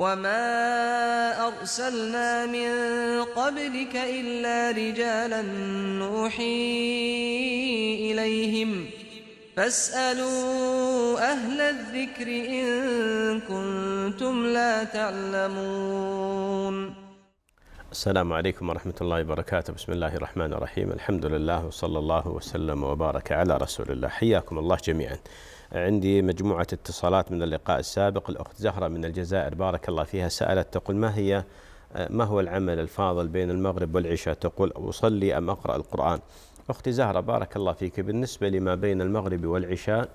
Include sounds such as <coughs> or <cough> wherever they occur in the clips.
وما أرسلنا من قبلك إلا رجالا نوحي إليهم فاسألوا أهل الذكر إن كنتم لا تعلمون السلام عليكم ورحمة الله وبركاته بسم الله الرحمن الرحيم الحمد لله وصلى الله وسلم وبارك على رسول الله حياكم الله جميعا عندي مجموعة اتصالات من اللقاء السابق الأخت زهرة من الجزائر بارك الله فيها سألت تقول ما هي ما هو العمل الفاضل بين المغرب والعشاء تقول أصلي أم أقرأ القرآن أختي زهرة بارك الله فيك بالنسبة لما بين المغرب والعشاء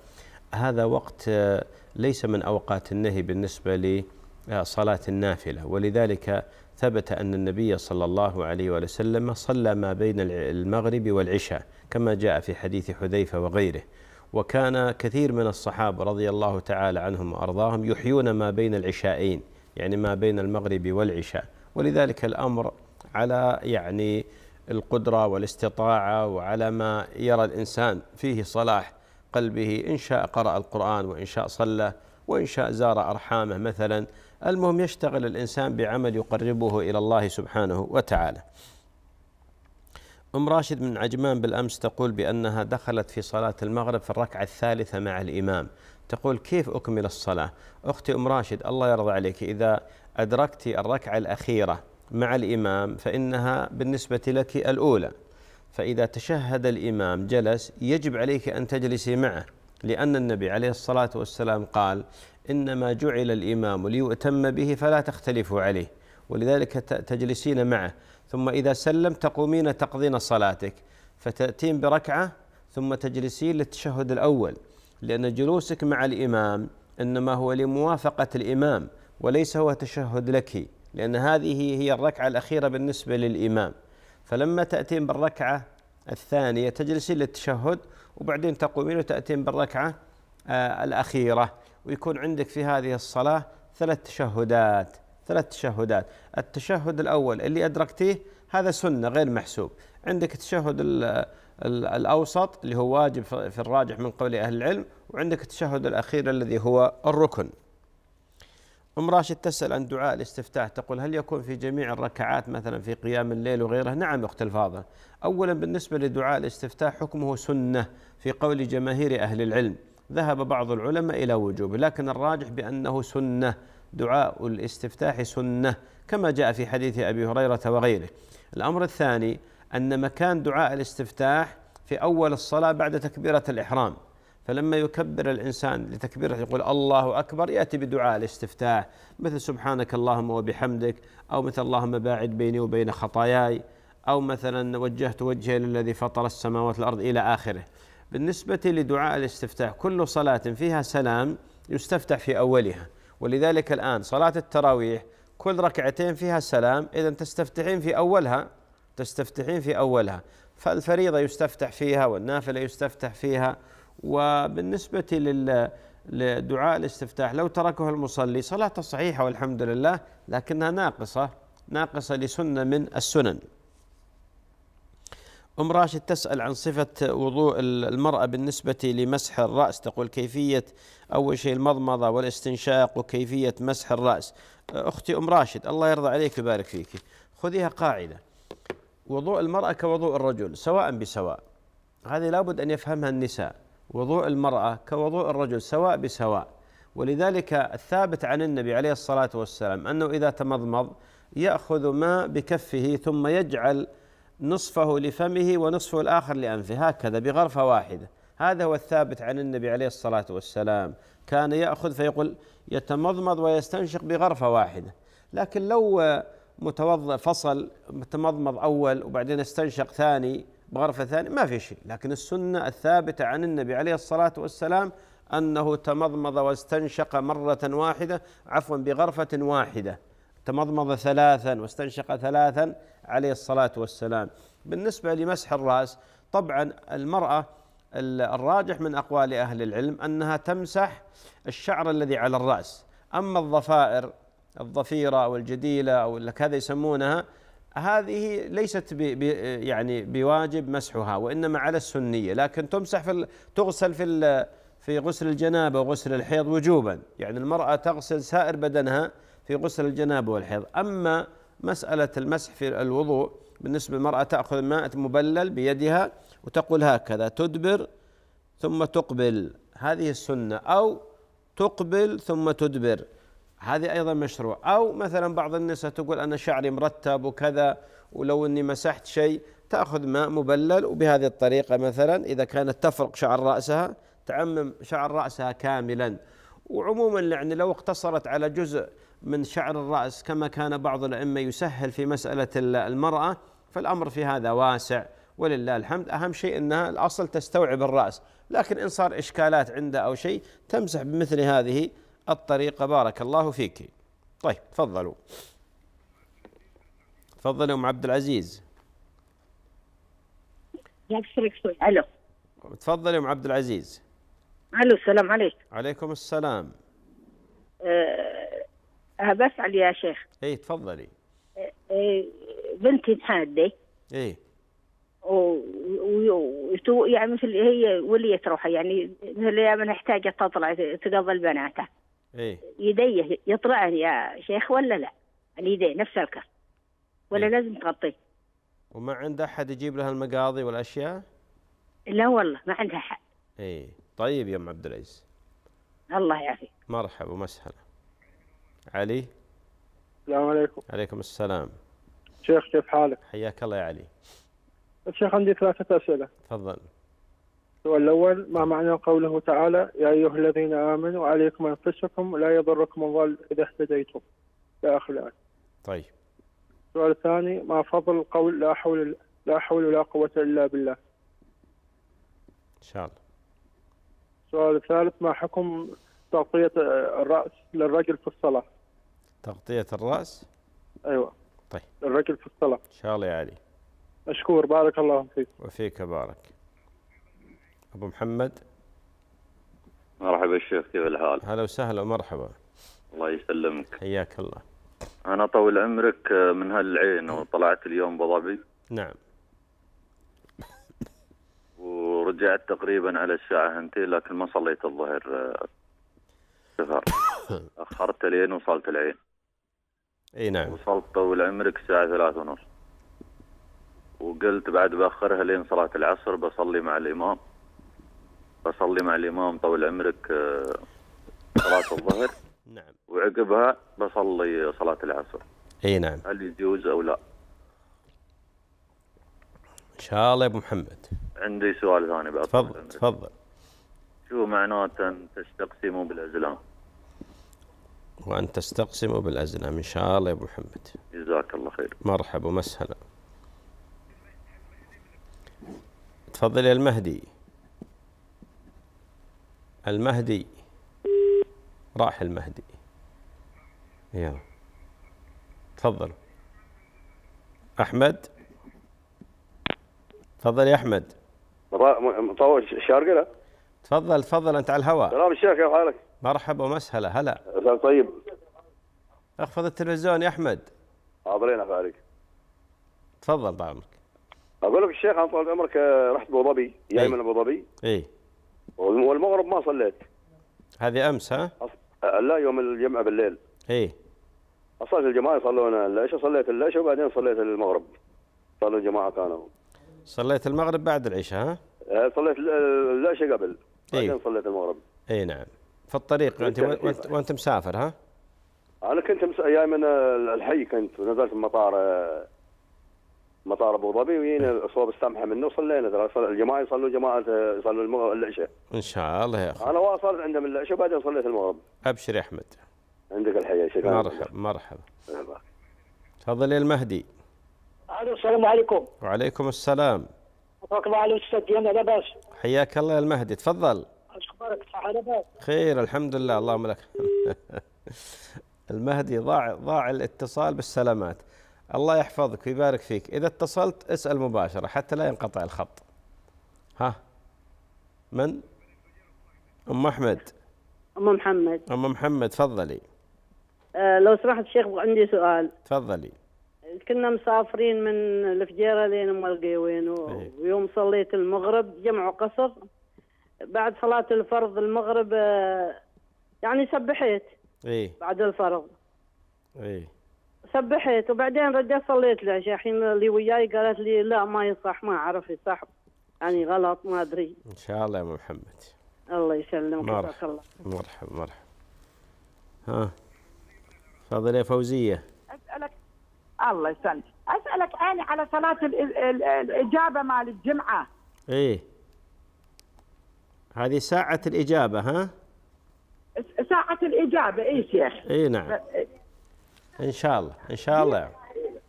هذا وقت آه، ليس من أوقات النهي بالنسبة لصلاة آه، النافلة ولذلك ثبت أن النبي صلى الله عليه وسلم صلى ما بين المغرب والعشاء كما جاء في حديث حذيفة وغيره وكان كثير من الصحابة رضي الله تعالى عنهم وأرضاهم يحيون ما بين العشاءين يعني ما بين المغرب والعشاء ولذلك الأمر على يعني القدرة والاستطاعة وعلى ما يرى الإنسان فيه صلاح قلبه إن شاء قرأ القرآن وإن شاء صلى وإن شاء زار أرحامه مثلا المهم يشتغل الإنسان بعمل يقربه إلى الله سبحانه وتعالى أم راشد من عجمان بالأمس تقول بأنها دخلت في صلاة المغرب في الركعة الثالثة مع الإمام تقول كيف أكمل الصلاة أختي أم راشد الله يرضى عليك إذا أدركت الركعة الأخيرة مع الإمام فإنها بالنسبة لك الأولى فإذا تشهد الإمام جلس يجب عليك أن تجلسي معه لأن النبي عليه الصلاة والسلام قال إنما جعل الإمام ليؤتم به فلا تختلفوا عليه ولذلك تجلسين معه ثم إذا سلم تقومين تقضين صلاتك فتأتين بركعة ثم تجلسين للتشهد الأول لأن جلوسك مع الإمام إنما هو لموافقة الإمام وليس هو تشهد لك لأن هذه هي الركعة الأخيرة بالنسبة للإمام فلما تأتين بالركعة الثانية تجلسين للتشهد وبعدين تقومين وتأتين بالركعة آه، الأخيرة ويكون عندك في هذه الصلاة ثلاث تشهدات ثلاث تشهدات التشهد الأول اللي أدركتيه هذا سنة غير محسوب عندك التشهد الأوسط اللي هو واجب في الراجح من قول أهل العلم وعندك التشهد الأخير الذي هو الركن أم راشد تسأل عن دعاء الاستفتاح تقول هل يكون في جميع الركعات مثلا في قيام الليل وغيره نعم أخت الفاضل أولا بالنسبة لدعاء الاستفتاح حكمه سنة في قول جماهير أهل العلم ذهب بعض العلماء إلى وجوبه لكن الراجح بأنه سنة دعاء الاستفتاح سنه كما جاء في حديث ابي هريره وغيره. الامر الثاني ان مكان دعاء الاستفتاح في اول الصلاه بعد تكبيره الاحرام فلما يكبر الانسان لتكبيره يقول الله اكبر ياتي بدعاء الاستفتاح مثل سبحانك اللهم وبحمدك او مثل اللهم باعد بيني وبين خطاياي او مثلا وجهت وجهي للذي فطر السماوات والارض الى اخره. بالنسبه لدعاء الاستفتاح كل صلاه فيها سلام يستفتح في اولها ولذلك الآن صلاة التراويح كل ركعتين فيها سلام إذا تستفتحين في أولها تستفتحين في أولها فالفريضة يستفتح فيها والنافلة يستفتح فيها وبالنسبة لل لدعاء الاستفتاح لو تركه المصلي صلاة صحيحة والحمد لله لكنها ناقصة ناقصة لسنة من السنن أم راشد تسأل عن صفة وضوء المرأة بالنسبة لمسح الرأس تقول كيفية أول شيء المضمضة والاستنشاق وكيفية مسح الرأس أختي أم راشد الله يرضى عليك ويبارك فيك خذيها قاعدة وضوء المرأة كوضوء الرجل سواء بسواء هذه لابد أن يفهمها النساء وضوء المرأة كوضوء الرجل سواء بسواء ولذلك الثابت عن النبي عليه الصلاة والسلام أنه إذا تمضمض يأخذ ماء بكفه ثم يجعل نصفه لفمه ونصفه الآخر لأنفه هكذا بغرفة واحدة هذا هو الثابت عن النبي عليه الصلاة والسلام كان يأخذ فيقول يتمضمض ويستنشق بغرفة واحدة لكن لو متوضأ فصل تمضمض أول وبعدين استنشق ثاني بغرفة ثانية ما في شيء لكن السنة الثابتة عن النبي عليه الصلاة والسلام أنه تمضمض واستنشق مرة واحدة عفوا بغرفة واحدة تمضمض ثلاثا واستنشق ثلاثا عليه الصلاة والسلام بالنسبة لمسح الرأس طبعا المرأة الراجح من أقوال أهل العلم أنها تمسح الشعر الذي على الرأس أما الضفائر الضفيرة أو الجديلة أو كذا يسمونها هذه ليست بي يعني بواجب مسحها وإنما على السنية لكن تمسح في تغسل في في غسل الجنابة وغسل الحيض وجوبا يعني المرأة تغسل سائر بدنها في غسل الجنابه والحيض اما مساله المسح في الوضوء بالنسبه للمراه تاخذ ماء مبلل بيدها وتقول هكذا تدبر ثم تقبل هذه السنه او تقبل ثم تدبر هذه ايضا مشروع او مثلا بعض النساء تقول انا شعري مرتب وكذا ولو اني مسحت شيء تاخذ ماء مبلل وبهذه الطريقه مثلا اذا كانت تفرق شعر راسها تعمم شعر راسها كاملا وعموما يعني لو اقتصرت على جزء من شعر الرأس كما كان بعض الأئمة يسهل في مسألة المرأة فالأمر في هذا واسع ولله الحمد أهم شيء أنها الأصل تستوعب الرأس لكن إن صار إشكالات عنده أو شيء تمسح بمثل هذه الطريقة بارك الله فيك طيب تفضلوا تفضل أم عبد العزيز ألو تفضل أم عبد العزيز ألو السلام عليكم عليكم السلام أه بسأل يا شيخ ايه تفضلي إيه, إيه، بنتي حادة ايه و يعني مثل هي وليت روحها يعني مثل من احتاجت تطلع تقضي البناتها ايه يديه يطلعن يا شيخ ولا لا؟ اليدين يعني نفس الكف ولا إيه؟ لازم تغطيه وما عندها احد يجيب لها المقاضي والاشياء؟ لا والله ما عندها احد ايه طيب يا ام عبد العزيز الله يعافيك مرحبا ومسهلا علي السلام عليكم عليكم السلام شيخ كيف حالك؟ حياك الله يا علي الشيخ عندي ثلاثة أسئلة تفضل السؤال الأول ما معنى قوله تعالى يا أيها الذين آمنوا عليكم أنفسكم لا يضركم الظل إذا اهتديتم إلى آخر الآية طيب السؤال الثاني ما فضل قول لا حول لا حول ولا قوة إلا بالله إن شاء الله السؤال الثالث ما حكم تغطية الرأس للرجل في الصلاة تغطية الرأس أيوة طيب الرجل في الصلاة إن شاء الله يا علي مشكور بارك الله فيك وفيك بارك أبو محمد مرحبا الشيخ كيف الحال؟ هلا وسهلا ومرحبا الله يسلمك حياك الله أنا طول عمرك آه، من هالعين وطلعت اليوم أبو ظبي نعم <laughs> ورجعت تقريبا على الساعة هنتي لكن ما صليت الظهر آه، سفر <coughs> أخرت لين وصلت العين اي نعم وصلت طول عمرك الساعه ثلاثة ونص وقلت بعد باخرها لين صلاه العصر بصلي مع الامام بصلي مع الامام طول عمرك آه، صلاه الظهر <coughs> نعم وعقبها بصلي صلاه العصر اي نعم هل يجوز او لا؟ ان شاء الله يا ابو محمد عندي سؤال ثاني بعد تفضل تفضل شو معناته تستقسموا بالازلام؟ وأن تستقسموا بالأزلام إن شاء الله يا أبو محمد جزاك الله خير مرحبا ومسهلا تفضل يا المهدي المهدي راح المهدي يلا تفضل أحمد تفضل يا أحمد مطول شارقة تفضل تفضل أنت على الهواء سلام الشيخ كيف حالك مرحبا ومسهلا هلا هلا طيب اخفض التلفزيون يا احمد حاضرين الله عليك تفضل عمرك اقول لك الشيخ انا طول عمرك آه، رحت ابو ظبي جاي إيه. من ابو ظبي اي والمغرب ما صليت هذه امس ها؟ آه، لا يوم الجمعه بالليل اي اصلا الجماعه يصلون العشاء صليت العشاء وبعدين صليت المغرب صلوا الجماعه كانوا صليت المغرب بعد العشاء ها؟ آه، صليت العشاء قبل إيه. بعدين إيه؟ صليت المغرب اي نعم في الطريق إيه، انت إيه، وانت, وانت مسافر ها؟ انا كنت مس... يا من الحي كنت نزلت من مطار آه، مطار ابو ظبي وجينا إيه. صوب السمحه منه وصلينا ترى الجماعه يصلوا جماعه آه، يصلوا العشاء ان شاء الله يا اخي انا واصلت عندهم العشاء وبعدين صليت المغرب ابشر يا احمد عندك الحياه شكرا مرحبا مرحبا تفضل يا المهدي الو السلام عليكم وعليكم السلام حياك الله لاباس حياك الله يا المهدي تفضل اخبارك خير الحمد لله اللهم لك <laughs> المهدي ضاع ضاع الاتصال بالسلامات الله يحفظك ويبارك فيك اذا اتصلت اسال مباشره حتى لا ينقطع الخط ها من ام احمد ام محمد ام محمد تفضلي أه لو سمحت شيخ عندي سؤال تفضلي كنا مسافرين من الفجيره لين ام القيوين إيه. ويوم صليت المغرب جمعوا قصر بعد صلاة الفرض المغرب آه، يعني سبحت ايه بعد الفرض ايه سبحت وبعدين رجعت صليت العشاء الحين اللي وياي قالت لي لا ما يصح ما اعرف يصح يعني غلط ما ادري ان شاء الله يا ابو محمد الله يسلمك جزاك الله مرحبا مرحبا ها تفضل يا فوزيه اسالك الله يسلمك اسالك انا على صلاه الاجابه مال الجمعه ايه هذه ساعة الإجابة ها؟ ساعة الإجابة إي شيخ إي نعم إن شاء الله إن شاء الله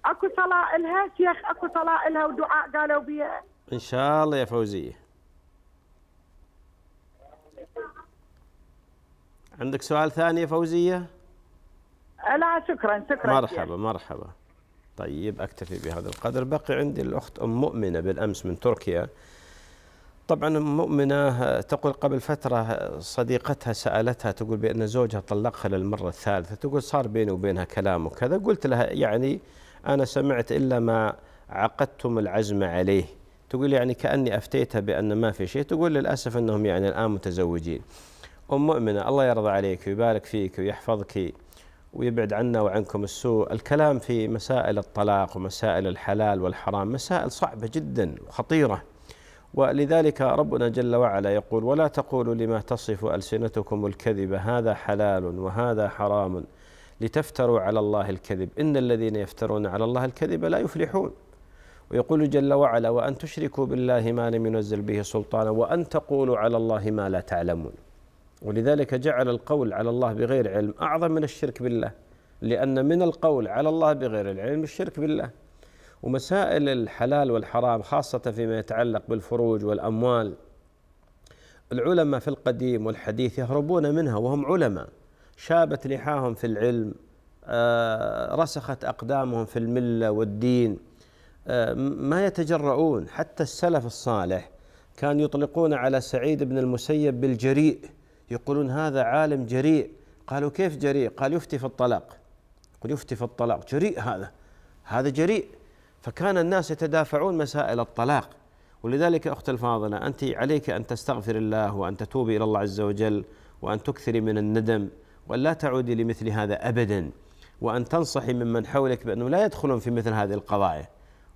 اكو صلاة لها شيخ اكو صلاة لها ودعاء قالوا بيها ان شاء الله يا فوزية عندك سؤال ثاني يا فوزية؟ لا شكرا شكرا مرحبا مرحبا طيب اكتفي بهذا القدر بقي عندي الاخت ام مؤمنة بالامس من تركيا طبعا مؤمنة تقول قبل فترة صديقتها سألتها تقول بأن زوجها طلقها للمرة الثالثة تقول صار بيني وبينها كلام وكذا قلت لها يعني أنا سمعت إلا ما عقدتم العزم عليه تقول يعني كأني أفتيتها بأن ما في شيء تقول للأسف أنهم يعني الآن متزوجين أم مؤمنة الله يرضى عليك ويبارك فيك ويحفظك ويبعد عنا وعنكم السوء الكلام في مسائل الطلاق ومسائل الحلال والحرام مسائل صعبة جدا وخطيرة ولذلك ربنا جل وعلا يقول ولا تقولوا لما تصف ألسنتكم الكذب هذا حلال وهذا حرام لتفتروا على الله الكذب إن الذين يفترون على الله الكذب لا يفلحون ويقول جل وعلا وأن تشركوا بالله ما لم ينزل به سلطانا وأن تقولوا على الله ما لا تعلمون ولذلك جعل القول على الله بغير علم أعظم من الشرك بالله لأن من القول على الله بغير العلم الشرك بالله ومسائل الحلال والحرام خاصة فيما يتعلق بالفروج والأموال العلماء في القديم والحديث يهربون منها وهم علماء شابت لحاهم في العلم آه، رسخت أقدامهم في الملة والدين آه، ما يتجرؤون حتى السلف الصالح كان يطلقون على سعيد بن المسيب بالجريء يقولون هذا عالم جريء قالوا كيف جريء قال يفتي في الطلاق يقول يفتي في الطلاق جريء هذا هذا جريء فكان الناس يتدافعون مسائل الطلاق ولذلك أخت الفاضلة أنت عليك أن تستغفر الله وأن تتوبي إلى الله عز وجل وأن تكثري من الندم وأن لا تعودي لمثل هذا أبدا وأن تنصحي ممن حولك بأنه لا يدخلون في مثل هذه القضايا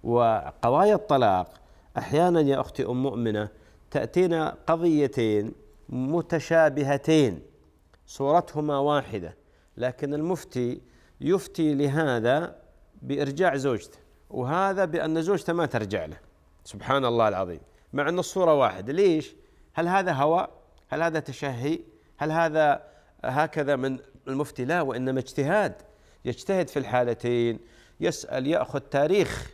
وقضايا الطلاق أحيانا يا أختي أم مؤمنة تأتينا قضيتين متشابهتين صورتهما واحدة لكن المفتي يفتي لهذا بإرجاع زوجته وهذا بأن زوجته ما ترجع له سبحان الله العظيم مع أن الصورة واحد ليش هل هذا هوى هل هذا تشهي هل هذا هكذا من المفتي لا وإنما اجتهاد يجتهد في الحالتين يسأل يأخذ تاريخ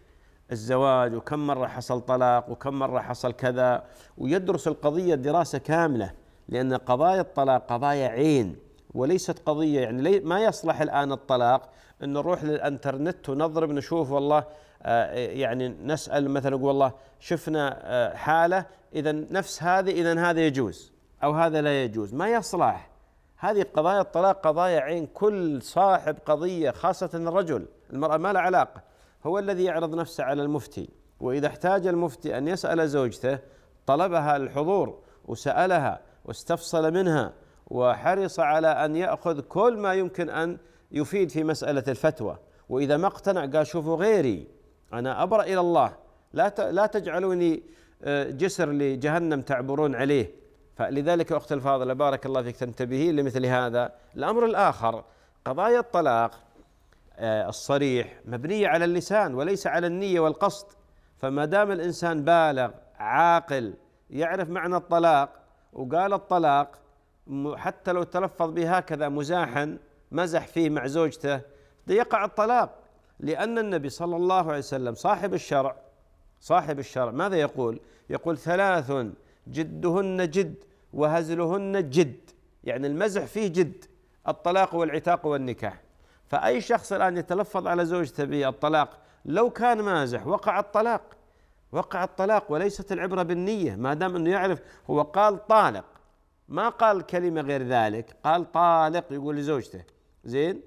الزواج وكم مرة حصل طلاق وكم مرة حصل كذا ويدرس القضية دراسة كاملة لأن قضايا الطلاق قضايا عين وليست قضية يعني ما يصلح الآن الطلاق أن نروح للأنترنت ونضرب نشوف والله آه، يعني نسال مثلا نقول والله شفنا آه، حاله اذا نفس هذه اذا هذا يجوز او هذا لا يجوز ما يصلح هذه قضايا الطلاق قضايا عين كل صاحب قضيه خاصه الرجل المراه ما لها علاقه هو الذي يعرض نفسه على المفتي واذا احتاج المفتي ان يسال زوجته طلبها للحضور وسالها واستفصل منها وحرص على ان ياخذ كل ما يمكن ان يفيد في مساله الفتوى واذا ما اقتنع قال شوفوا غيري أنا أبرأ إلى الله لا لا تجعلوني آه، جسر لجهنم تعبرون عليه فلذلك اختي الفاضلة بارك الله فيك تنتبهين لمثل هذا الأمر الآخر قضايا الطلاق آه، الصريح مبنية على اللسان وليس على النية والقصد فما دام الإنسان بالغ عاقل يعرف معنى الطلاق وقال الطلاق حتى لو تلفظ بهكذا مزاحا مزح فيه مع زوجته يقع الطلاق لأن النبي صلى الله عليه وسلم صاحب الشرع صاحب الشرع ماذا يقول؟ يقول ثلاث جدهن جد وهزلهن جد يعني المزح فيه جد الطلاق والعتاق والنكاح فأي شخص الآن يتلفظ على زوجته بالطلاق لو كان مازح وقع الطلاق وقع الطلاق وليست العبرة بالنية ما دام أنه يعرف هو قال طالق ما قال كلمة غير ذلك قال طالق يقول لزوجته زين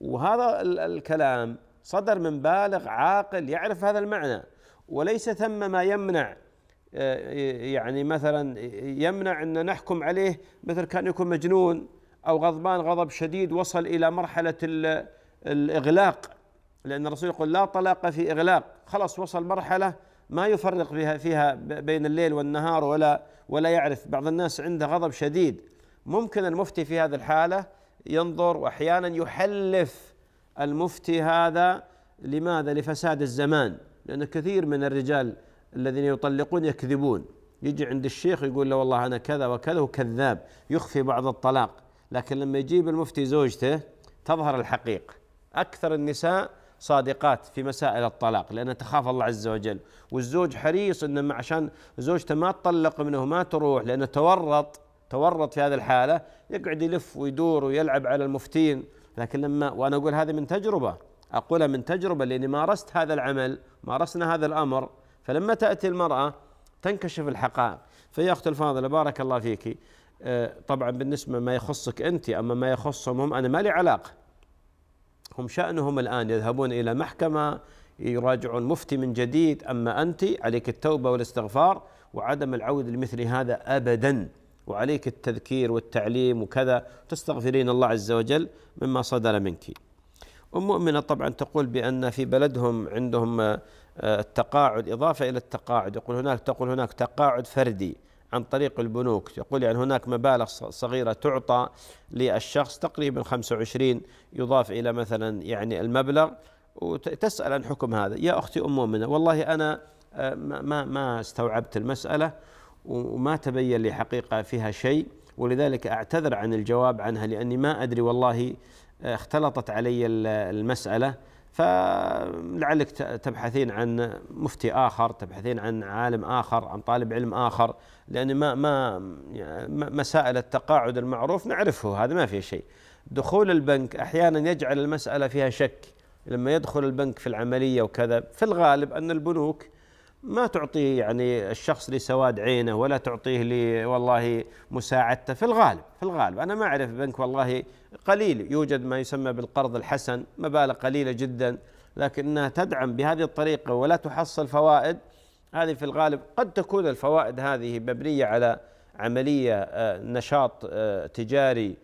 وهذا الكلام صدر من بالغ عاقل يعرف هذا المعنى وليس ثم ما يمنع آه، يعني مثلا يمنع ان نحكم عليه مثل كان يكون مجنون او غضبان غضب شديد وصل الى مرحله الاغلاق لان الرسول يقول لا طلاق في اغلاق خلاص وصل مرحله ما يفرق فيها فيها بين الليل والنهار ولا ولا يعرف بعض الناس عنده غضب شديد ممكن المفتي في هذه الحاله ينظر واحيانا يحلف المفتي هذا لماذا لفساد الزمان لأن كثير من الرجال الذين يطلقون يكذبون يجي عند الشيخ يقول له والله أنا كذا وكذا وكذاب يخفي بعض الطلاق لكن لما يجيب المفتي زوجته تظهر الحقيقة أكثر النساء صادقات في مسائل الطلاق لأنها تخاف الله عز وجل والزوج حريص أنه عشان زوجته ما تطلق منه ما تروح لأنه تورط تورط في هذه الحالة يقعد يلف ويدور ويلعب على المفتين لكن لما وأنا أقول هذه من تجربة أقولها من تجربة لأني مارست هذا العمل مارسنا هذا الأمر فلما تأتي المرأة تنكشف الحقائق فيا أخت الفاضلة بارك الله فيك آه، طبعا بالنسبة ما يخصك أنت أما ما يخصهم هم أنا ما لي علاقة هم شأنهم الآن يذهبون إلى محكمة يراجعون مفتي من جديد أما أنت عليك التوبة والاستغفار وعدم العود لمثل هذا أبداً وعليك التذكير والتعليم وكذا تستغفرين الله عز وجل مما صدر منك أم مؤمنة طبعا تقول بأن في بلدهم عندهم آه، التقاعد إضافة إلى التقاعد يقول هناك تقول هناك تقاعد فردي عن طريق البنوك يقول يعني هناك مبالغ صغيرة تعطى للشخص تقريبا 25 يضاف إلى مثلا يعني المبلغ وتسأل عن حكم هذا يا أختي أم مؤمنة والله أنا آه، ما ما استوعبت المسألة وما تبين لي حقيقة فيها شيء ولذلك أعتذر عن الجواب عنها لأني ما أدري والله آه، اختلطت علي المسألة فلعلك تبحثين عن مفتي آخر تبحثين عن عالم آخر عن طالب علم آخر لأن ما ما مسائل التقاعد المعروف نعرفه هذا ما فيه شيء دخول البنك أحيانا يجعل المسألة فيها شك لما يدخل البنك في العملية وكذا في الغالب أن البنوك ما تعطي يعني الشخص لسواد عينه ولا تعطيه لي والله مساعدته في الغالب في الغالب انا ما اعرف بنك والله قليل يوجد ما يسمى بالقرض الحسن مبالغ قليله جدا لكنها تدعم بهذه الطريقه ولا تحصل فوائد هذه في الغالب قد تكون الفوائد هذه مبنيه على عمليه آه، نشاط آه، تجاري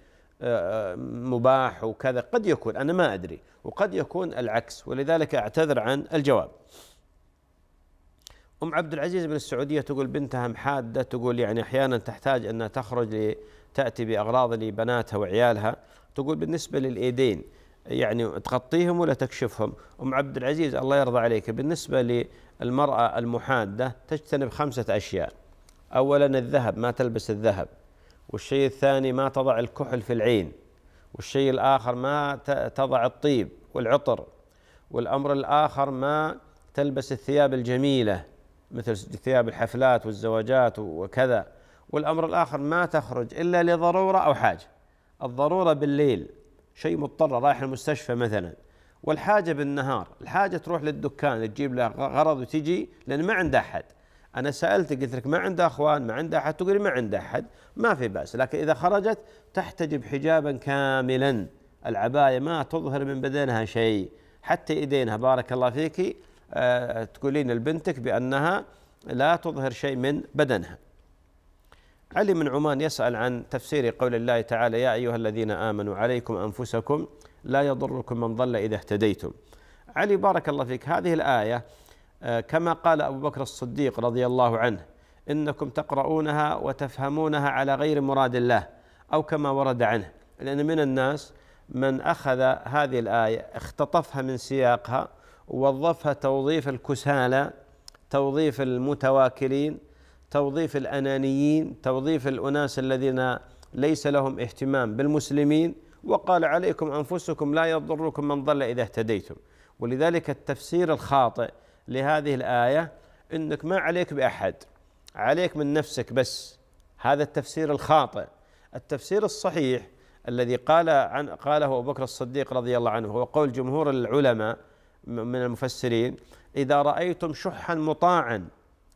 آه، مباح وكذا قد يكون انا ما ادري وقد يكون العكس ولذلك اعتذر عن الجواب أم عبد العزيز من السعودية تقول بنتها محادة تقول يعني أحيانا تحتاج أنها تخرج تأتي بأغراض لبناتها وعيالها تقول بالنسبة للإيدين يعني تغطيهم ولا تكشفهم أم عبد العزيز الله يرضى عليك بالنسبة للمرأة المحادة تجتنب خمسة أشياء أولا الذهب ما تلبس الذهب والشيء الثاني ما تضع الكحل في العين والشيء الآخر ما تضع الطيب والعطر والأمر الآخر ما تلبس الثياب الجميلة مثل اجتياب الحفلات والزواجات وكذا والأمر الآخر ما تخرج إلا لضرورة أو حاجة الضرورة بالليل شيء مضطر رايح المستشفى مثلا والحاجة بالنهار الحاجة تروح للدكان تجيب له غرض وتجي لأن ما عنده أحد أنا سألت قلت لك ما عنده أخوان ما عنده أحد تقول ما عنده أحد ما في بأس لكن إذا خرجت تحتجب حجابا كاملا العباية ما تظهر من بدنها شيء حتى إيدينها بارك الله فيك آه، تقولين لبنتك بأنها لا تظهر شيء من بدنها علي من عمان يسأل عن تفسير قول الله تعالى يا أيها الذين آمنوا عليكم أنفسكم لا يضركم من ضل إذا اهتديتم علي بارك الله فيك هذه الآية آه، كما قال أبو بكر الصديق رضي الله عنه إنكم تقرؤونها وتفهمونها على غير مراد الله أو كما ورد عنه لأن من الناس من أخذ هذه الآية اختطفها من سياقها وظفها توظيف الكسالى توظيف المتواكلين توظيف الأنانيين توظيف الأناس الذين ليس لهم اهتمام بالمسلمين وقال عليكم أنفسكم لا يضركم من ضل إذا اهتديتم ولذلك التفسير الخاطئ لهذه الآية أنك ما عليك بأحد عليك من نفسك بس هذا التفسير الخاطئ التفسير الصحيح الذي قال عن قاله أبو بكر الصديق رضي الله عنه هو قول جمهور العلماء من المفسرين إذا رأيتم شحا مطاعا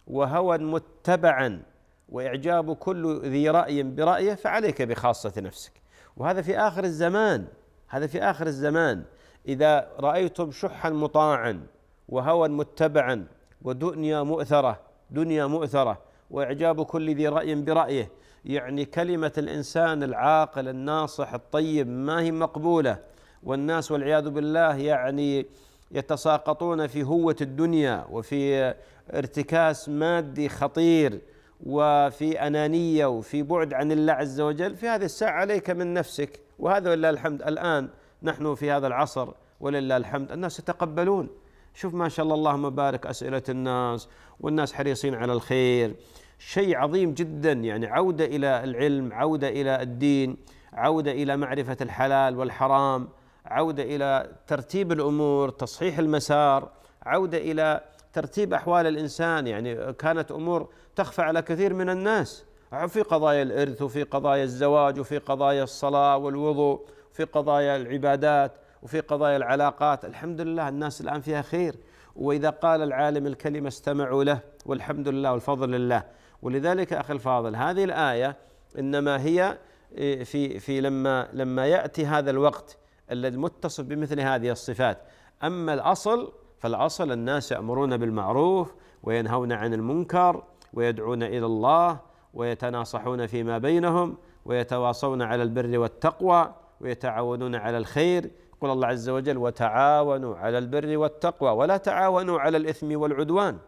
وهوى متبعا وإعجاب كل ذي رأي برأيه فعليك بخاصة نفسك وهذا في آخر الزمان هذا في آخر الزمان إذا رأيتم شحا مطاعا وهوى متبعا ودنيا مؤثرة دنيا مؤثرة وإعجاب كل ذي رأي برأيه يعني كلمة الإنسان العاقل الناصح الطيب ما هي مقبولة والناس والعياذ بالله يعني يتساقطون في هوة الدنيا وفي ارتكاس مادي خطير وفي أنانية وفي بعد عن الله عز وجل في هذه الساعة عليك من نفسك وهذا ولله الحمد الآن نحن في هذا العصر ولله الحمد الناس يتقبلون شوف ما شاء الله اللهم بارك أسئلة الناس والناس حريصين على الخير شيء عظيم جدا يعني عودة إلى العلم عودة إلى الدين عودة إلى معرفة الحلال والحرام عوده الى ترتيب الامور تصحيح المسار عوده الى ترتيب احوال الانسان يعني كانت امور تخفى على كثير من الناس في قضايا الارث وفي قضايا الزواج وفي قضايا الصلاه والوضوء في قضايا العبادات وفي قضايا العلاقات الحمد لله الناس الان فيها خير واذا قال العالم الكلمه استمعوا له والحمد لله والفضل لله ولذلك اخي الفاضل هذه الايه انما هي إيه، في في لما لما ياتي هذا الوقت المتصف بمثل هذه الصفات أما الأصل فالأصل الناس يأمرون بالمعروف وينهون عن المنكر ويدعون إلى الله ويتناصحون فيما بينهم ويتواصون على البر والتقوى ويتعاونون على الخير يقول الله عز وجل وتعاونوا على البر والتقوى ولا تعاونوا على الإثم والعدوان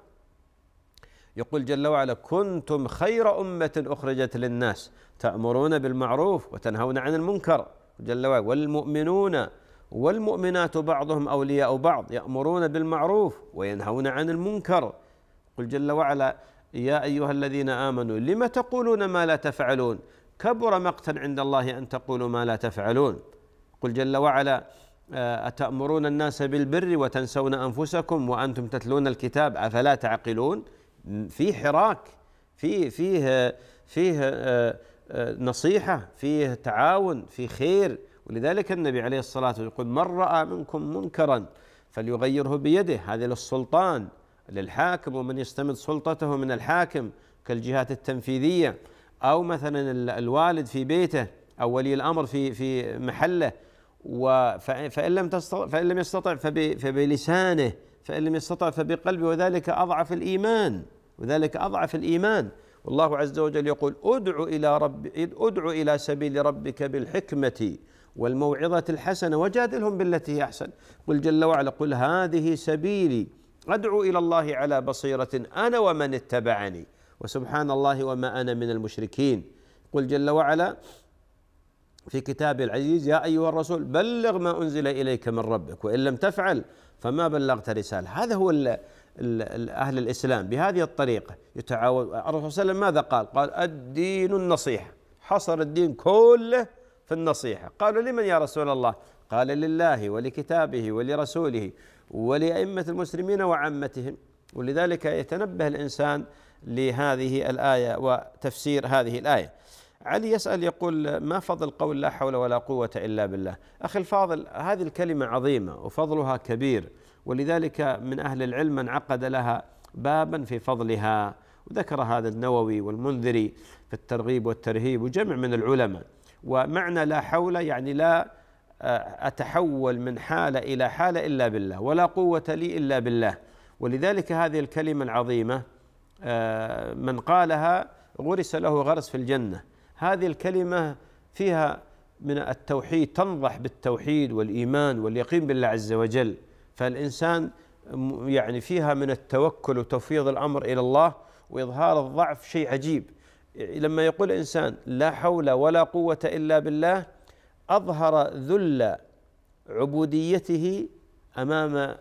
يقول جل وعلا كنتم خير أمة أخرجت للناس تأمرون بالمعروف وتنهون عن المنكر جل وعلا والمؤمنون والمؤمنات بعضهم أولياء بعض يأمرون بالمعروف وينهون عن المنكر قل جل وعلا يا أيها الذين آمنوا لم تقولون ما لا تفعلون كبر مقتا عند الله أن تقولوا ما لا تفعلون قل جل وعلا آه، أتأمرون الناس بالبر وتنسون أنفسكم وأنتم تتلون الكتاب أفلا تعقلون في حراك في فيه فيه, فيه آه، نصيحة فيه تعاون فيه خير ولذلك النبي عليه الصلاة والسلام يقول من رأى منكم منكرا فليغيره بيده هذا للسلطان للحاكم ومن يستمد سلطته من الحاكم كالجهات التنفيذية أو مثلا الوالد في بيته أو ولي الأمر في في محله فإن لم فإن لم يستطع فبلسانه فإن لم يستطع فبقلبه وذلك أضعف الإيمان وذلك أضعف الإيمان والله عز وجل يقول ادع إلى رب ادع إلى سبيل ربك بالحكمة والموعظة الحسنة وجادلهم بالتي هي أحسن قل جل وعلا قل هذه سبيلي أدعو إلى الله على بصيرة أنا ومن اتبعني وسبحان الله وما أنا من المشركين قل جل وعلا في كتابه العزيز يا أيها الرسول بلغ ما أنزل إليك من ربك وإن لم تفعل فما بلغت رسالة هذا هو أهل الإسلام بهذه الطريقة يتعاون الرسول صلى الله عليه وسلم ماذا قال قال الدين النصيحة حصر الدين كله في النصيحة قالوا لمن يا رسول الله قال لله ولكتابه ولرسوله ولأئمة المسلمين وعامتهم ولذلك يتنبه الإنسان لهذه الآية وتفسير هذه الآية علي يسأل يقول ما فضل قول لا حول ولا قوة إلا بالله أخي الفاضل هذه الكلمة عظيمة وفضلها كبير ولذلك من أهل العلم من عقد لها بابا في فضلها وذكر هذا النووي والمنذري في الترغيب والترهيب وجمع من العلماء ومعنى لا حول يعني لا آه، أتحول من حالة إلى حالة إلا بالله ولا قوة لي إلا بالله ولذلك هذه الكلمة العظيمة آه، من قالها غرس له غرس في الجنة هذه الكلمة فيها من التوحيد تنضح بالتوحيد والإيمان واليقين بالله عز وجل فالإنسان يعني فيها من التوكل وتفويض الأمر إلى الله وإظهار الضعف شيء عجيب لما يقول إنسان لا حول ولا قوة إلا بالله أظهر ذل عبوديته أمام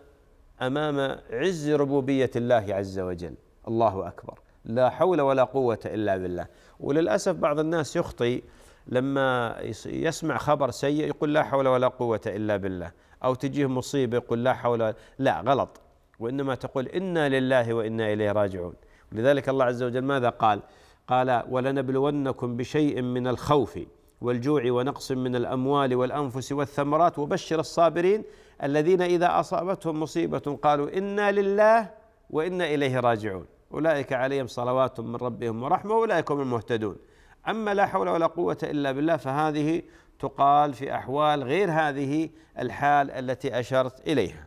أمام عز ربوبية الله عز وجل الله أكبر لا حول ولا قوة إلا بالله وللأسف بعض الناس يخطئ لما يسمع خبر سيء يقول لا حول ولا قوة إلا بالله أو تجيه مصيبة يقول لا حول لا غلط وإنما تقول إنا لله وإنا إليه راجعون لذلك الله عز وجل ماذا قال قال ولنبلونكم بشيء من الخوف والجوع ونقص من الأموال والأنفس والثمرات وبشر الصابرين الذين إذا أصابتهم مصيبة قالوا إنا لله وإنا إليه راجعون أولئك عليهم صلوات من ربهم ورحمة أولئك هم المهتدون أما لا حول ولا قوة إلا بالله فهذه تقال في أحوال غير هذه الحال التي أشرت إليها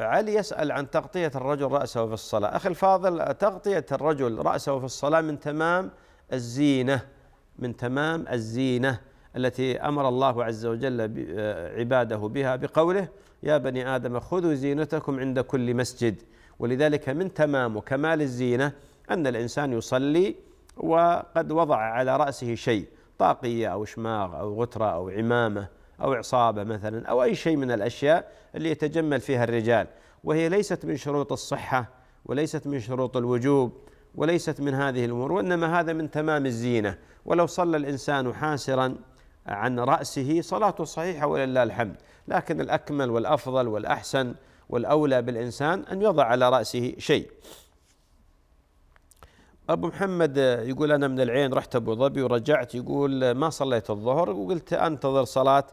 علي يسأل عن تغطية الرجل رأسه في الصلاة أخي الفاضل تغطية الرجل رأسه في الصلاة من تمام الزينة من تمام الزينة التي أمر الله عز وجل آه، عباده بها بقوله يا بني آدم خذوا زينتكم عند كل مسجد ولذلك من تمام وكمال الزينة أن الإنسان يصلي وقد وضع على رأسه شيء طاقية أو شماغ أو غترة أو عمامة أو عصابة مثلا أو أي شيء من الأشياء اللي يتجمل فيها الرجال وهي ليست من شروط الصحة وليست من شروط الوجوب وليست من هذه الأمور وإنما هذا من تمام الزينة ولو صلى الإنسان حاسرا عن رأسه صلاته صحيحة ولله الحمد لكن الأكمل والأفضل والأحسن والأولى بالإنسان أن يضع على رأسه شيء ابو محمد يقول انا من العين رحت ابو ظبي ورجعت يقول ما صليت الظهر وقلت انتظر صلاه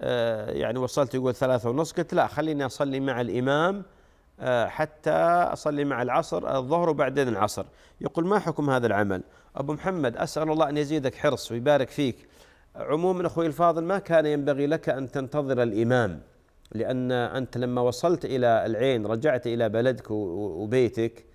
آه، يعني وصلت يقول ثلاثة ونص قلت لا خليني اصلي مع الامام آه، حتى اصلي مع العصر الظهر وبعدين العصر يقول ما حكم هذا العمل ابو محمد اسال الله ان يزيدك حرص ويبارك فيك عموما اخوي الفاضل ما كان ينبغي لك ان تنتظر الامام لان انت لما وصلت الى العين رجعت الى بلدك وبيتك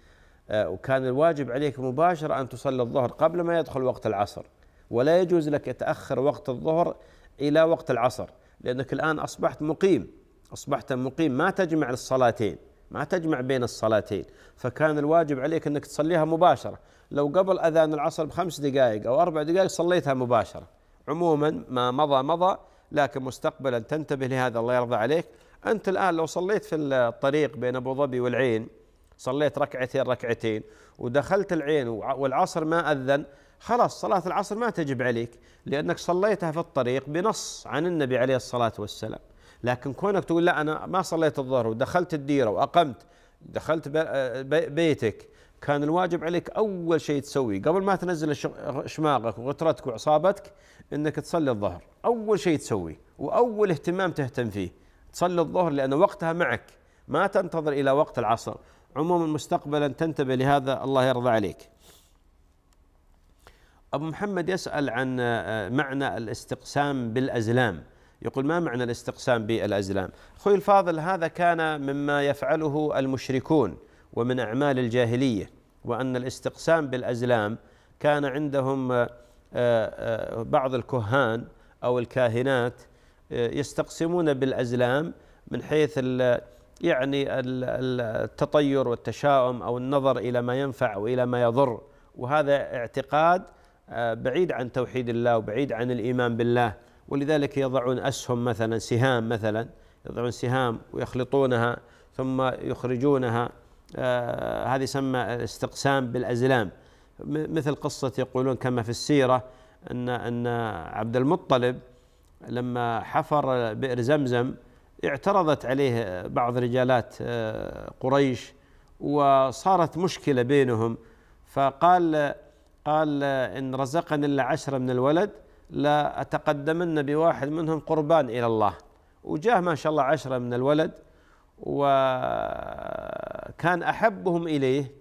وكان الواجب عليك مباشرة أن تصلي الظهر قبل ما يدخل وقت العصر ولا يجوز لك تأخر وقت الظهر إلى وقت العصر لأنك الآن أصبحت مقيم أصبحت مقيم ما تجمع الصلاتين ما تجمع بين الصلاتين فكان الواجب عليك أنك تصليها مباشرة لو قبل أذان العصر بخمس دقائق أو أربع دقائق صليتها مباشرة عموما ما مضى مضى لكن مستقبلا تنتبه لهذا الله يرضى عليك أنت الآن لو صليت في الطريق بين أبو ظبي والعين صليت ركعتين ركعتين ودخلت العين والعصر ما أذن خلاص صلاة العصر ما تجب عليك لأنك صليتها في الطريق بنص عن النبي عليه الصلاة والسلام لكن كونك تقول لا أنا ما صليت الظهر ودخلت الديرة وأقمت دخلت بيتك كان الواجب عليك أول شيء تسويه قبل ما تنزل شماغك وغترتك وعصابتك أنك تصلي الظهر أول شيء تسويه وأول اهتمام تهتم فيه تصلي الظهر لأن وقتها معك ما تنتظر إلى وقت العصر عموما مستقبلا تنتبه لهذا الله يرضى عليك أبو محمد يسأل عن آه، معنى الاستقسام بالأزلام يقول ما معنى الاستقسام بالأزلام أخوي الفاضل هذا كان مما يفعله المشركون ومن أعمال الجاهلية وأن الاستقسام بالأزلام كان عندهم آه، آه، بعض الكهان أو الكاهنات يستقسمون بالأزلام من حيث يعني التطير والتشاؤم او النظر الى ما ينفع والى ما يضر وهذا اعتقاد آه، بعيد عن توحيد الله وبعيد عن الايمان بالله ولذلك يضعون اسهم مثلا سهام مثلا يضعون سهام ويخلطونها ثم يخرجونها آه، هذه يسمى استقسام بالازلام مثل قصه يقولون كما في السيره ان ان عبد المطلب لما حفر بئر زمزم اعترضت عليه بعض رجالات آه، قريش وصارت مشكلة بينهم فقال قال إن رزقني إلا عشرة من الولد لا أتقدمن بواحد منهم قربان إلى الله وجاه ما شاء الله عشرة من الولد وكان أحبهم إليه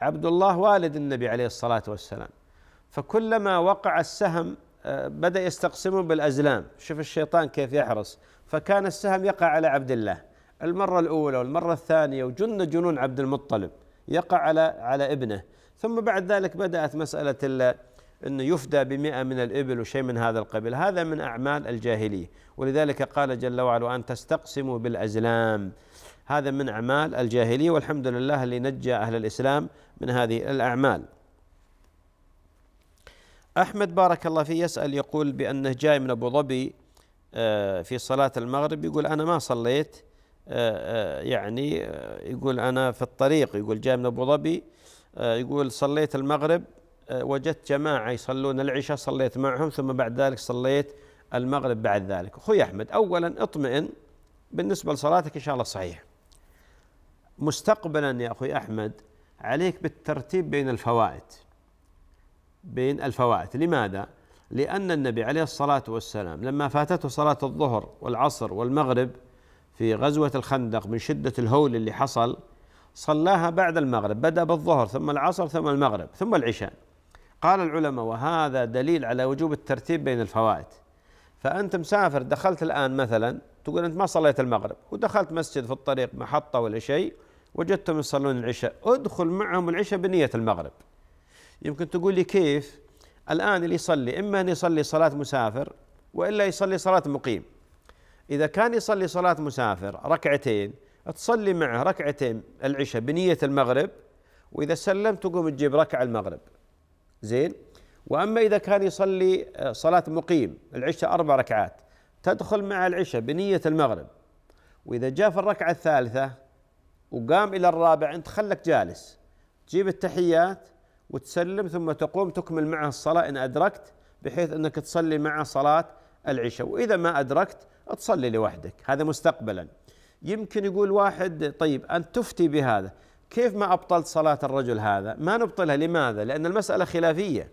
عبد الله والد النبي عليه الصلاة والسلام فكلما وقع السهم آه، بدأ يستقسمه بالأزلام شوف الشيطان كيف يحرص فكان السهم يقع على عبد الله المرة الأولى والمرة الثانية وجن جنون عبد المطلب يقع على على ابنه ثم بعد ذلك بدأت مسألة أنه يفدى بمئة من الإبل وشيء من هذا القبيل هذا من أعمال الجاهلية ولذلك قال جل وعلا أن تستقسموا بالأزلام هذا من أعمال الجاهلية والحمد لله اللي نجى أهل الإسلام من هذه الأعمال أحمد بارك الله فيه يسأل يقول بأنه جاي من أبو ظبي آه، في صلاة المغرب يقول أنا ما صليت آه، آه، يعني يقول أنا في الطريق يقول جاي من أبو ظبي يقول صليت المغرب وجدت جماعة يصلون العشاء صليت معهم ثم بعد ذلك صليت المغرب بعد ذلك أخوي أحمد أولا اطمئن بالنسبة لصلاتك إن شاء الله صحيح مستقبلا يا أخوي أحمد عليك بالترتيب بين الفوائد بين الفوائد لماذا؟ لأن النبي عليه الصلاة والسلام لما فاتته صلاة الظهر والعصر والمغرب في غزوة الخندق من شدة الهول اللي حصل صلاها بعد المغرب بدأ بالظهر ثم العصر ثم المغرب ثم العشاء قال العلماء وهذا دليل على وجوب الترتيب بين الفوائد فأنت مسافر دخلت الآن مثلا تقول أنت ما صليت المغرب ودخلت مسجد في الطريق محطة ولا شيء وجدتهم يصلون العشاء ادخل معهم العشاء بنية المغرب يمكن تقول لي كيف الآن اللي يصلي إما أن يصلي صلاة مسافر وإلا يصلي صلاة مقيم إذا كان يصلي صلاة مسافر ركعتين تصلي معه ركعتين العشاء بنية المغرب وإذا سلم تقوم تجيب ركعة المغرب زين وأما إذا كان يصلي آه، صلاة مقيم العشاء أربع ركعات تدخل مع العشاء بنية المغرب وإذا جاء في الركعة الثالثة وقام إلى الرابع أنت خلك جالس تجيب التحيات وتسلم ثم تقوم تكمل معه الصلاة إن أدركت بحيث أنك تصلي معه صلاة العشاء وإذا ما أدركت تصلي لوحدك هذا مستقبلا يمكن يقول واحد طيب أنت تفتي بهذا كيف ما أبطلت صلاة الرجل هذا ما نبطلها لماذا لأن المسألة خلافية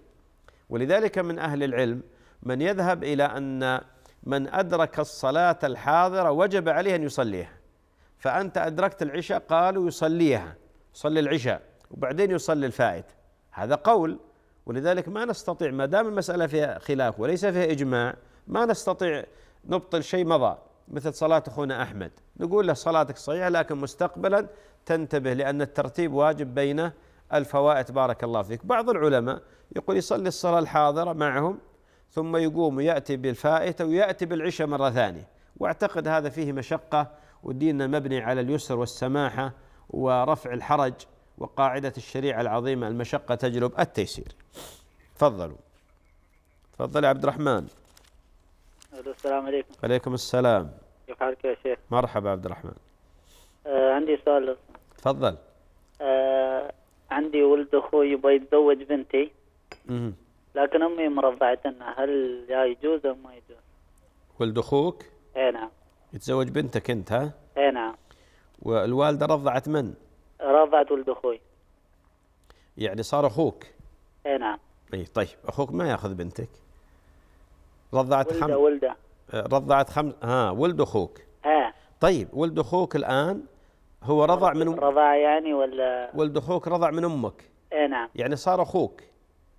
ولذلك من أهل العلم من يذهب إلى أن من أدرك الصلاة الحاضرة وجب عليه أن يصليها فأنت أدركت العشاء قالوا يصليها صلي العشاء وبعدين يصلي الفائت هذا قول ولذلك ما نستطيع ما دام المسألة فيها خلاف وليس فيها إجماع ما نستطيع نبطل شيء مضى مثل صلاة أخونا أحمد نقول له صلاتك صحيحة لكن مستقبلا تنتبه لأن الترتيب واجب بين الفوائد بارك الله فيك بعض العلماء يقول يصلي الصلاة الحاضرة معهم ثم يقوم ويأتي بالفائتة ويأتي بالعشاء مرة ثانية واعتقد هذا فيه مشقة وديننا مبني على اليسر والسماحة ورفع الحرج وقاعدة الشريعة العظيمة المشقة تجلب التيسير تفضلوا تفضل يا عبد الرحمن السلام عليكم عليكم السلام كيف حالك يا شيخ مرحبا عبد الرحمن آه عندي سؤال تفضل آه عندي ولد اخوي يبغى يتزوج بنتي مم. لكن امي مرضعتنا هل يجوز او ما يجوز ولد اخوك اي نعم يتزوج بنتك انت ها اي نعم والوالده رضعت من رافعت ولد اخوي يعني صار اخوك اي نعم اي طيب اخوك ما ياخذ بنتك رضعت خمس ولده آه، رضعت خمس ها آه، ولد اخوك ها إيه. طيب ولد اخوك الان هو رضع من رضع يعني ولا ولد اخوك رضع من امك اي نعم يعني صار اخوك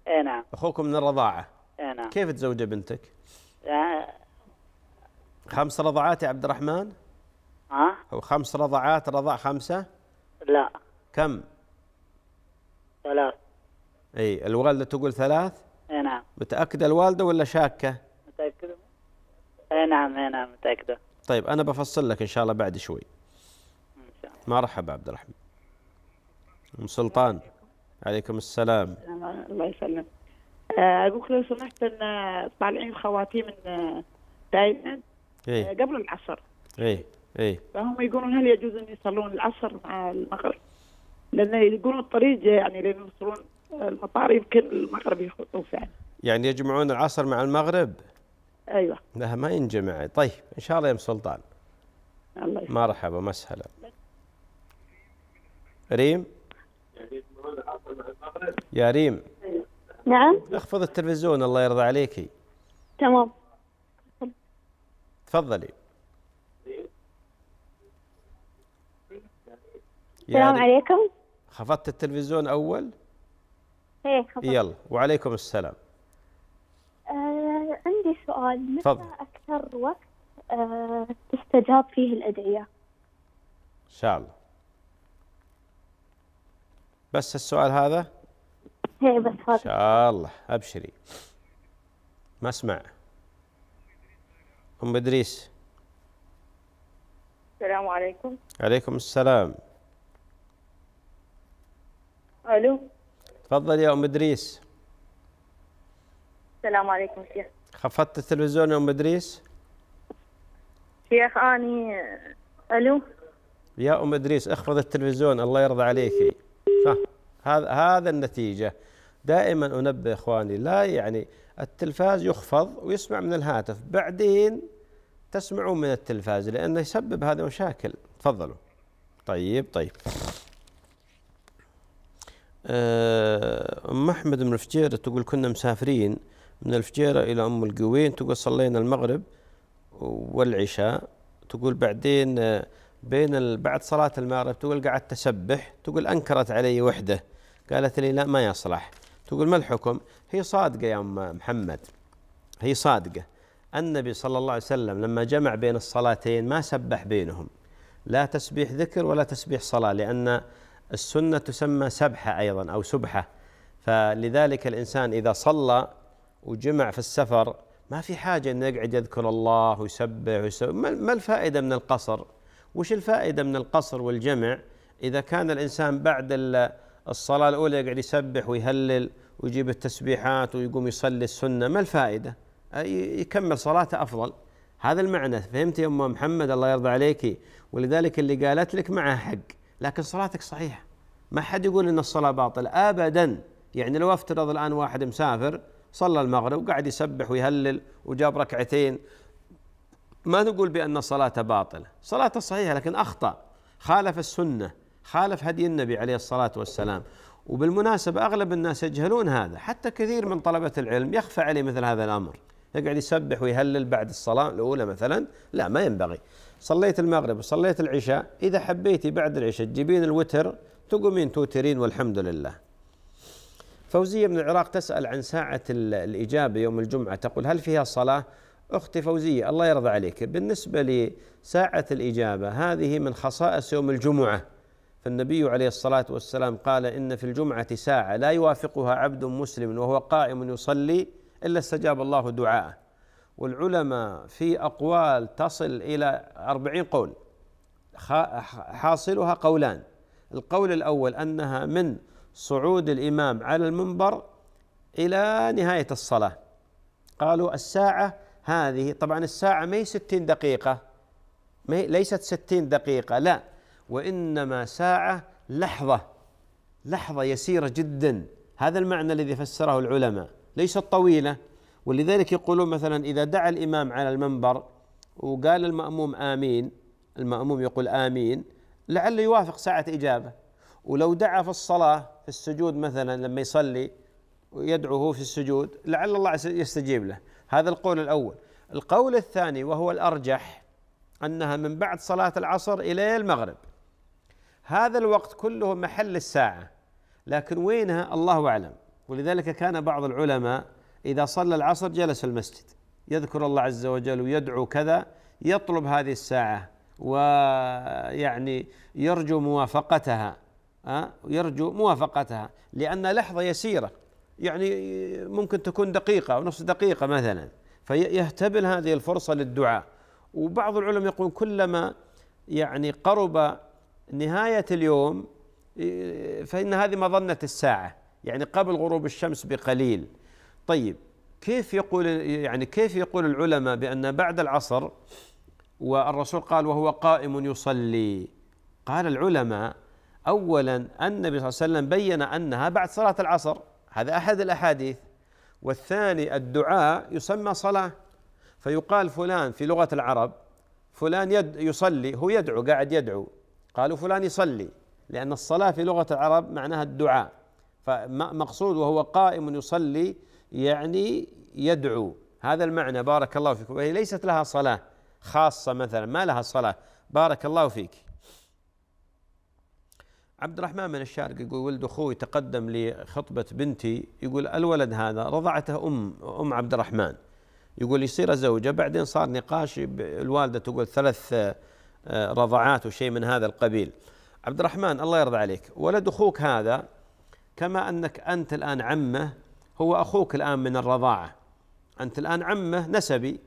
اي نعم اخوك من الرضاعه اي نعم كيف تزوجه بنتك؟ آه. خمس رضعات يا عبد الرحمن؟ ها؟ أه؟ او خمس رضعات رضع خمسه؟ لا كم؟ ثلاث اي الوالدة تقول ثلاث؟ اي نعم متأكدة الوالدة ولا شاكة؟ متأكدة اي نعم اي نعم متأكدة طيب أنا بفصل لك إن شاء الله بعد شوي إن شاء الله مرحبا عبد الرحمن أم سلطان عليكم السلام الله يسلمك آه، أقول لو سمحت أن آه، طالعين خواتي من آه، دائما إيه؟ قبل العصر إيه إيه؟ فهم يقولون هل يجوز ان يصلون العصر مع المغرب؟ لان يقولون الطريق يعني لين يوصلون المطار يمكن المغرب يخطوا فعلا. يعني يجمعون العصر مع المغرب؟ ايوه. لا ما ينجمع، طيب ان شاء الله يا ام سلطان. الله يسلمك. مرحبا مسهلا. ريم؟ يا ريم نعم اخفض التلفزيون الله يرضى عليكي تمام تفضلي السلام عليكم خفضت التلفزيون أول؟ ايه خفضت يلا وعليكم السلام آه عندي سؤال متى فضل. أكثر وقت آه تستجاب فيه الأدعية؟ إن شاء الله بس السؤال هذا؟ ايه بس هذا إن شاء الله أبشري ما أسمع أم إدريس السلام عليكم عليكم السلام الو تفضل يا ام ادريس السلام عليكم شيخ خفضت التلفزيون يا ام ادريس شيخ اني الو يا ام ادريس اخفض التلفزيون الله يرضى عليك هذا هذا النتيجه دائما انبه اخواني لا يعني التلفاز يخفض ويسمع من الهاتف بعدين تسمعون من التلفاز لانه يسبب هذا مشاكل تفضلوا طيب طيب آه، ام احمد من الفجيره تقول كنا مسافرين من الفجيره الى ام القوين تقول صلينا المغرب والعشاء تقول بعدين آه، بين بعد صلاه المغرب تقول قعدت اسبح تقول انكرت علي وحده قالت لي لا ما يصلح تقول ما الحكم هي صادقه يا ام محمد هي صادقه النبي صلى الله عليه وسلم لما جمع بين الصلاتين ما سبح بينهم لا تسبيح ذكر ولا تسبيح صلاه لان السنة تسمى سبحة أيضا أو سبحة فلذلك الإنسان إذا صلى وجمع في السفر ما في حاجة أنه يقعد يذكر الله ويسبح ويسبح ما الفائدة من القصر وش الفائدة من القصر والجمع إذا كان الإنسان بعد الصلاة الأولى يقعد يسبح ويهلل ويجيب التسبيحات ويقوم يصلي السنة ما الفائدة يكمل صلاته أفضل هذا المعنى فهمت يا أم محمد الله يرضى عليك ولذلك اللي قالت لك معها حق لكن صلاتك صحيحه ما حد يقول ان الصلاه باطله ابدا يعني لو افترض الان واحد مسافر صلى المغرب وقاعد يسبح ويهلل وجاب ركعتين ما نقول بان الصلاة باطله صلاته صحيحه لكن اخطا خالف السنه خالف هدي النبي عليه الصلاه والسلام وبالمناسبه اغلب الناس يجهلون هذا حتى كثير من طلبه العلم يخفى عليه مثل هذا الامر يقعد يسبح ويهلل بعد الصلاة الأولى مثلا لا ما ينبغي صليت المغرب وصليت العشاء إذا حبيتي بعد العشاء تجيبين الوتر تقومين توترين والحمد لله فوزية من العراق تسأل عن ساعة الإجابة يوم الجمعة تقول هل فيها صلاة أختي فوزية الله يرضى عليك بالنسبة لساعة الإجابة هذه من خصائص يوم الجمعة فالنبي عليه الصلاة والسلام قال إن في الجمعة ساعة لا يوافقها عبد مسلم وهو قائم يصلي إلا استجاب الله دعاءه والعلماء في أقوال تصل إلى أربعين قول حاصلها قولان القول الأول أنها من صعود الإمام على المنبر إلى نهاية الصلاة قالوا الساعة هذه طبعا الساعة ما هي ستين دقيقة ليست ستين دقيقة لا وإنما ساعة لحظة لحظة يسيرة جدا هذا المعنى الذي فسره العلماء ليست طويلة ولذلك يقولون مثلا إذا دعا الإمام على المنبر وقال المأموم آمين المأموم يقول آمين لعله يوافق ساعة إجابة ولو دعا في الصلاة في السجود مثلا لما يصلي ويدعو هو في السجود لعل الله يستجيب له هذا القول الأول القول الثاني وهو الأرجح أنها من بعد صلاة العصر إلى المغرب هذا الوقت كله محل الساعة لكن وينها الله أعلم ولذلك كان بعض العلماء إذا صلى العصر جلس في المسجد يذكر الله عز وجل ويدعو كذا يطلب هذه الساعة ويعني يرجو موافقتها يرجو موافقتها لأن لحظة يسيرة يعني ممكن تكون دقيقة أو نصف دقيقة مثلا فيهتبل هذه الفرصة للدعاء وبعض العلماء يقول كلما يعني قرب نهاية اليوم إيه، فإن هذه مظنة الساعة يعني قبل غروب الشمس بقليل طيب كيف يقول يعني كيف يقول العلماء بأن بعد العصر والرسول قال وهو قائم يصلي قال العلماء أولا النبي صلى الله عليه وسلم بين أنها بعد صلاة العصر هذا أحد الأحاديث والثاني الدعاء يسمى صلاة فيقال فلان في لغة العرب فلان يد يصلي هو يدعو قاعد يدعو قالوا فلان يصلي لأن الصلاة في لغة العرب معناها الدعاء فمقصود وهو قائم يصلي يعني يدعو هذا المعنى بارك الله فيك وهي ليست لها صلاة خاصة مثلا ما لها صلاة بارك الله فيك عبد الرحمن من الشارق يقول ولد اخوي تقدم لخطبة بنتي يقول الولد هذا رضعته ام ام عبد الرحمن يقول يصير زوجة بعدين صار نقاش الوالدة تقول ثلاث آه، رضعات وشيء من هذا القبيل عبد الرحمن الله يرضى عليك ولد اخوك هذا كما انك انت الان عمه هو اخوك الان من الرضاعه انت الان عمه نسبي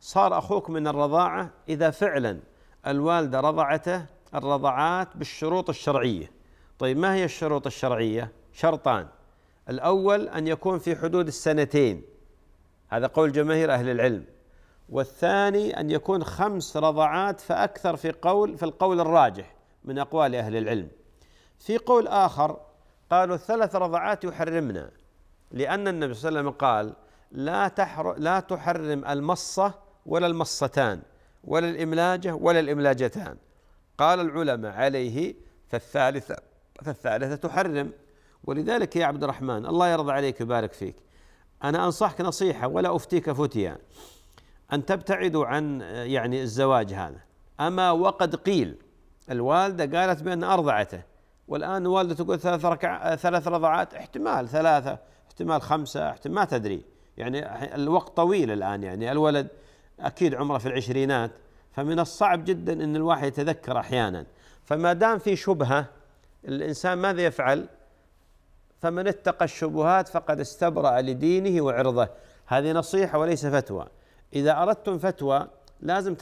صار اخوك من الرضاعه اذا فعلا الوالده رضعته الرضعات بالشروط الشرعيه طيب ما هي الشروط الشرعيه شرطان الاول ان يكون في حدود السنتين هذا قول جماهير اهل العلم والثاني ان يكون خمس رضعات فاكثر في قول في القول الراجح من اقوال اهل العلم في قول اخر قالوا الثلاث رضعات يحرمنا لأن النبي صلى الله عليه وسلم قال لا تحر لا تحرم المصة ولا المصتان ولا الإملاجة ولا الإملاجتان قال العلماء عليه فالثالثة فالثالثة تحرم ولذلك يا عبد الرحمن الله يرضى عليك ويبارك فيك أنا أنصحك نصيحة ولا أفتيك فتيا أن تبتعدوا عن يعني الزواج هذا أما وقد قيل الوالدة قالت بأن أرضعته والآن والده تقول ثلاث ركع ثلاث رضعات احتمال ثلاثة احتمال خمسة احتمال ما تدري يعني الوقت طويل الآن يعني الولد أكيد عمره في العشرينات فمن الصعب جدا أن الواحد يتذكر أحيانا فما دام في شبهة الإنسان ماذا يفعل فمن اتقى الشبهات فقد استبرأ لدينه وعرضه هذه نصيحة وليس فتوى إذا أردتم فتوى لازم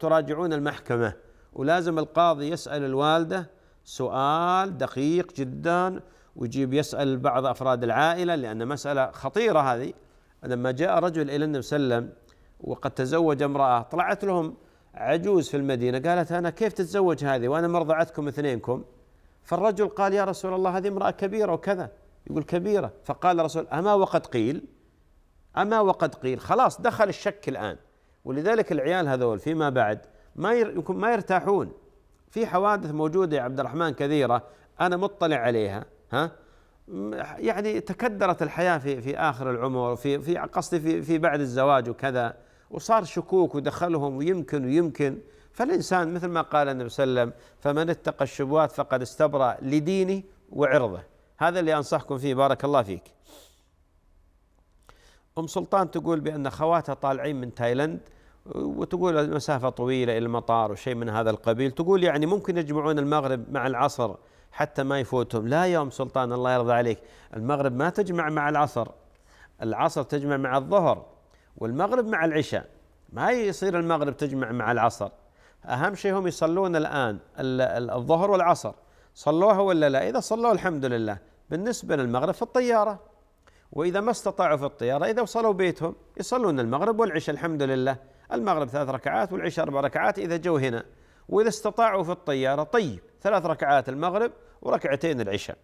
تراجعون المحكمة ولازم القاضي يسأل الوالدة سؤال دقيق جدا ويجيب يسأل بعض أفراد العائلة لأن مسألة خطيرة هذه لما جاء رجل إلى النبي صلى الله عليه وسلم وقد تزوج امرأة طلعت لهم عجوز في المدينة قالت أنا كيف تتزوج هذه وأنا مرضعتكم اثنينكم فالرجل قال يا رسول الله هذه امرأة كبيرة وكذا يقول كبيرة فقال الرسول أما وقد قيل أما وقد قيل خلاص دخل الشك الآن ولذلك العيال هذول فيما بعد ما ما يرتاحون في حوادث موجوده يا عبد الرحمن كثيره انا مطلع عليها ها يعني تكدرت الحياه في في اخر العمر في في قصدي في في بعد الزواج وكذا وصار شكوك ودخلهم ويمكن ويمكن فالانسان مثل ما قال النبي صلى الله عليه وسلم فمن اتقى الشبهات فقد استبرأ لدينه وعرضه هذا اللي انصحكم فيه بارك الله فيك ام سلطان تقول بان خواتها طالعين من تايلند وتقول المسافة طويلة إلى المطار وشيء من هذا القبيل تقول يعني ممكن يجمعون المغرب مع العصر حتى ما يفوتهم لا يوم سلطان الله يرضى عليك المغرب ما تجمع مع العصر العصر تجمع مع الظهر والمغرب مع العشاء ما يصير المغرب تجمع مع العصر أهم شيء هم يصلون الآن الظهر والعصر صلوها ولا لا إذا صلوا الحمد لله بالنسبة للمغرب في الطيارة وإذا ما استطاعوا في الطيارة إذا وصلوا بيتهم يصلون المغرب والعشاء الحمد لله المغرب ثلاث ركعات والعشاء أربع ركعات إذا جو هنا وإذا استطاعوا في الطيارة طيب ثلاث ركعات المغرب وركعتين العشاء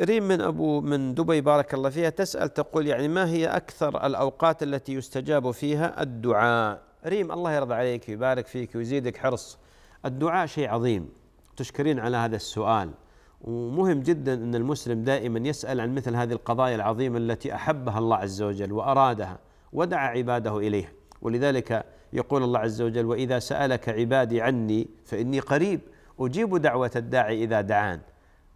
ريم من أبو من دبي بارك الله فيها تسأل تقول يعني ما هي أكثر الأوقات التي يستجاب فيها الدعاء ريم الله يرضى عليك ويبارك فيك ويزيدك حرص الدعاء شيء عظيم تشكرين على هذا السؤال ومهم جدا أن المسلم دائما يسأل عن مثل هذه القضايا العظيمة التي أحبها الله عز وجل وأرادها ودعا عباده اليه ولذلك يقول الله عز وجل واذا سالك عبادي عني فاني قريب اجيب دعوه الداعي اذا دعان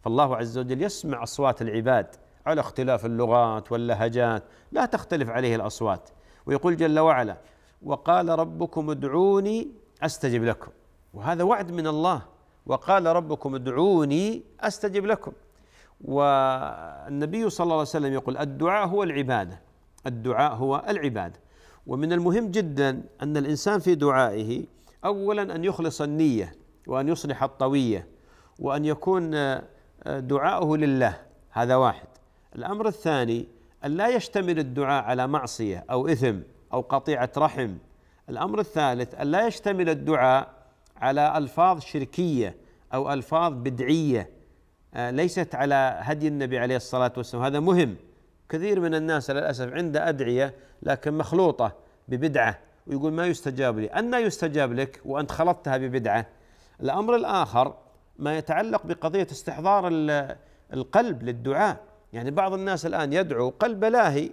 فالله عز وجل يسمع اصوات العباد على اختلاف اللغات واللهجات لا تختلف عليه الاصوات ويقول جل وعلا وقال ربكم ادعوني استجب لكم وهذا وعد من الله وقال ربكم ادعوني استجب لكم والنبي صلى الله عليه وسلم يقول الدعاء هو العباده الدعاء هو العباده ومن المهم جدا ان الانسان في دعائه اولا ان يخلص النيه وان يصلح الطويه وان يكون آه، آه، دعاؤه لله هذا واحد الامر الثاني ان لا يشتمل الدعاء على معصيه او اثم او قطيعه رحم الامر الثالث ان لا يشتمل الدعاء على الفاظ شركيه او الفاظ بدعيه آه، ليست على هدي النبي عليه الصلاه والسلام هذا مهم كثير من الناس للأسف عنده أدعية لكن مخلوطة ببدعة ويقول ما يستجاب لي أن يستجاب لك وأنت خلطتها ببدعة الأمر الآخر ما يتعلق بقضية استحضار القلب للدعاء يعني بعض الناس الآن يدعو قلب لاهي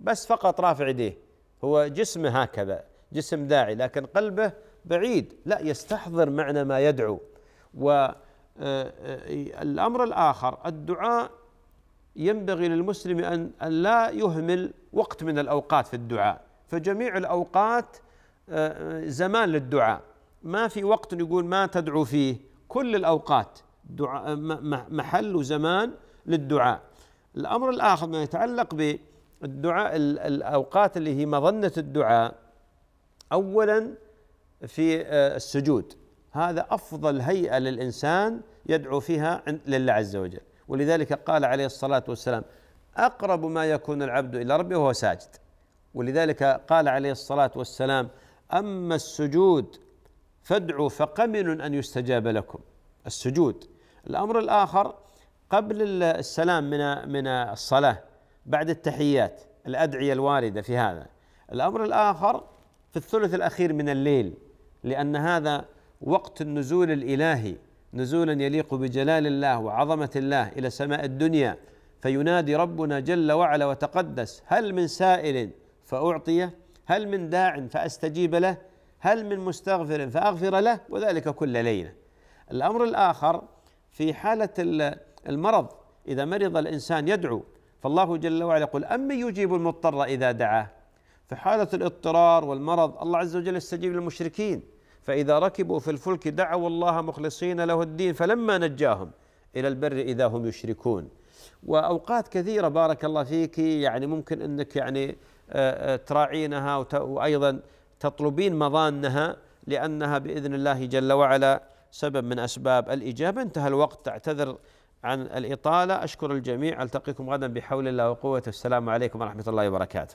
بس فقط رافع يديه هو جسمه هكذا جسم داعي لكن قلبه بعيد لا يستحضر معنى ما يدعو والأمر آه، آه، الآخر الدعاء ينبغي للمسلم أن لا يهمل وقت من الأوقات في الدعاء فجميع الأوقات آه، آه، زمان للدعاء ما في وقت يقول ما تدعو فيه كل الأوقات دعاء آه، محل وزمان للدعاء الأمر الآخر ما يتعلق بالدعاء الأوقات اللي هي مظنة الدعاء أولا في السجود هذا أفضل هيئة للإنسان يدعو فيها لله عز وجل ولذلك قال عليه الصلاة والسلام أقرب ما يكون العبد إلى ربه وهو ساجد ولذلك قال عليه الصلاة والسلام أما السجود فادعوا فقمن أن يستجاب لكم السجود الأمر الآخر قبل السلام من من الصلاة بعد التحيات الأدعية الواردة في هذا الأمر الآخر في الثلث الأخير من الليل لأن هذا وقت النزول الإلهي نزولا يليق بجلال الله وعظمه الله الى سماء الدنيا فينادي ربنا جل وعلا وتقدس هل من سائل فاعطيه هل من داع فاستجيب له هل من مستغفر فاغفر له وذلك كل ليله الامر الاخر في حاله المرض اذا مرض الانسان يدعو فالله جل وعلا يقول امن يجيب المضطر اذا دعاه في حاله الاضطرار والمرض الله عز وجل يستجيب للمشركين فإذا ركبوا في الفلك دعوا الله مخلصين له الدين فلما نجاهم إلى البر إذا هم يشركون وأوقات كثيرة بارك الله فيك يعني ممكن أنك يعني آه، آه، تراعينها وأيضا تطلبين مضانها لأنها بإذن الله جل وعلا سبب من أسباب الإجابة انتهى الوقت تعتذر عن الإطالة أشكر الجميع ألتقيكم غدا بحول الله وقوته السلام عليكم ورحمة الله وبركاته